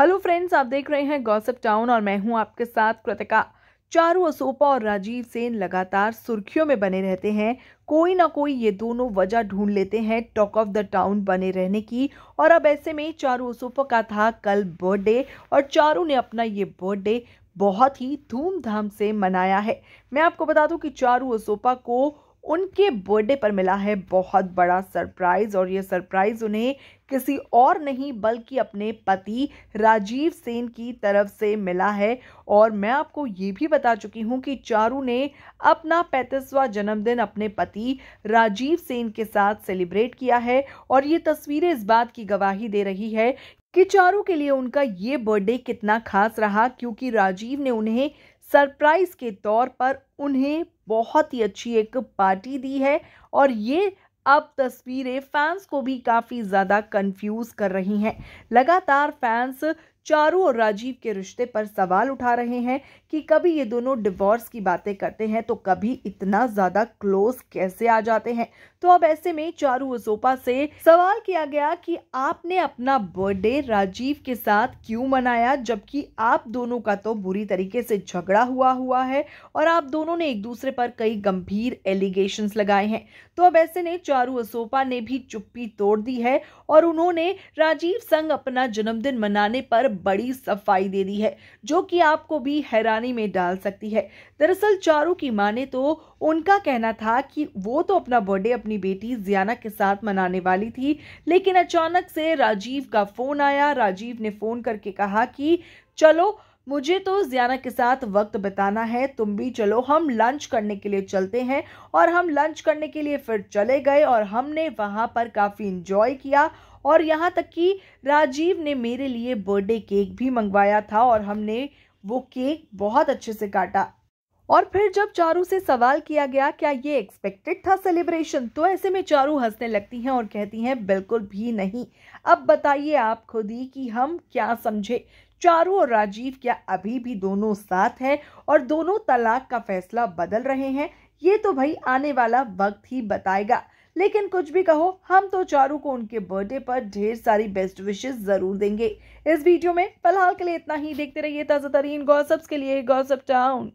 hello friends आप देख रहे हैं गॉसिप टाउन और मैं हूं आपके साथ कृतिका चारू असोपा और राजीव सेन लगातार सुर्खियों में बने रहते हैं कोई ना कोई ये दोनों वजह ढूंढ लेते हैं टॉक ऑफ द टाउन बने रहने की और अब ऐसे में चारू असोपा का था कल बर्थडे और चारू ने अपना ये बर्थडे बहुत ही धूमधाम से मनाया है मैं आपको बता दूं कि चारू असोपा को उनके बर्थडे पर मिला है बहुत बड़ा सरप्राइज़ और ये सरप्राइज़ उन्हें किसी और नहीं बल्कि अपने पति राजीव सेन की तरफ से मिला है और मैं आपको ये भी बता चुकी हूँ कि चारू ने अपना पैंतीसवा जन्मदिन अपने पति राजीव सेन के साथ सेलिब्रेट किया है और ये तस्वीरें इस बात की गवाही दे रही है कि चारू के लिए उनका ये बर्थडे कितना खास रहा क्योंकि राजीव ने उन्हें सरप्राइज के तौर पर उन्हें बहुत ही अच्छी एक पार्टी दी है और ये अब तस्वीरें फैंस को भी काफ़ी ज़्यादा कंफ्यूज कर रही हैं लगातार फैंस चारू और राजीव के रिश्ते पर सवाल उठा रहे हैं कि कभी ये दोनों डिवोर्स की बातें करते हैं तो कभी इतना ज्यादा क्लोज कैसे आ जाते हैं तो अब ऐसे में चारू असोपा से सवाल किया गया कि आपने अपना बर्थडे राजीव के साथ क्यों मनाया जबकि आप दोनों का तो बुरी तरीके से झगड़ा हुआ हुआ है और आप दोनों ने एक दूसरे पर कई गंभीर एलिगेशन लगाए हैं तो अब ऐसे ने चारू असोपा ने भी चुप्पी तोड़ दी है और उन्होंने राजीव संग अपना जन्मदिन मनाने पर बड़ी सफाई दे दी है जो कि आपको भी हैरानी में डाल सकती है दरअसल चारू की माने तो उनका कहना था कि वो तो अपना बर्थडे अपनी बेटी जियाना के साथ मनाने वाली थी लेकिन अचानक से राजीव का फोन आया राजीव ने फोन करके कहा कि चलो मुझे तो जियाना के साथ वक्त बिताना है तुम भी चलो हम लंच करने के लिए चलते हैं और हम लंच करने के लिए फिर चले गए और हमने वहाँ पर काफ़ी इन्जॉय किया और यहाँ तक कि राजीव ने मेरे लिए बर्थडे केक भी मंगवाया था और हमने वो केक बहुत अच्छे से काटा और फिर जब चारू से सवाल किया गया क्या ये एक्सपेक्टेड था सेलिब्रेशन तो ऐसे में चारू हंसने लगती हैं और कहती हैं बिल्कुल भी नहीं अब बताइए आप खुद ही कि हम क्या समझे चारू और राजीव क्या अभी भी दोनों साथ हैं और दोनों तलाक का फैसला बदल रहे हैं ये तो भाई आने वाला वक्त ही बताएगा लेकिन कुछ भी कहो हम तो चारू को उनके बर्थडे पर ढेर सारी बेस्ट विशेष जरूर देंगे इस वीडियो में फिलहाल के लिए इतना ही देखते रहिए ताज़ा तरीन गौसब्स के लिए गौसअप टाउन